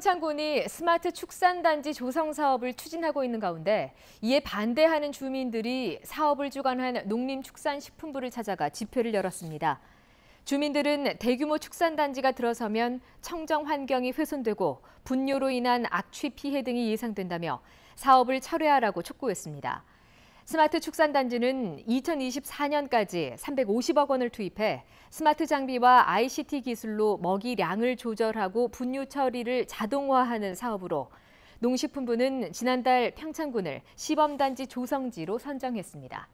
평창군이 스마트 축산단지 조성 사업을 추진하고 있는 가운데 이에 반대하는 주민들이 사업을 주관한 농림축산식품부를 찾아가 집회를 열었습니다. 주민들은 대규모 축산단지가 들어서면 청정 환경이 훼손되고 분뇨로 인한 악취 피해 등이 예상된다며 사업을 철회하라고 촉구했습니다. 스마트 축산단지는 2024년까지 350억 원을 투입해 스마트 장비와 ICT 기술로 먹이량을 조절하고 분유 처리를 자동화하는 사업으로 농식품부는 지난달 평창군을 시범단지 조성지로 선정했습니다.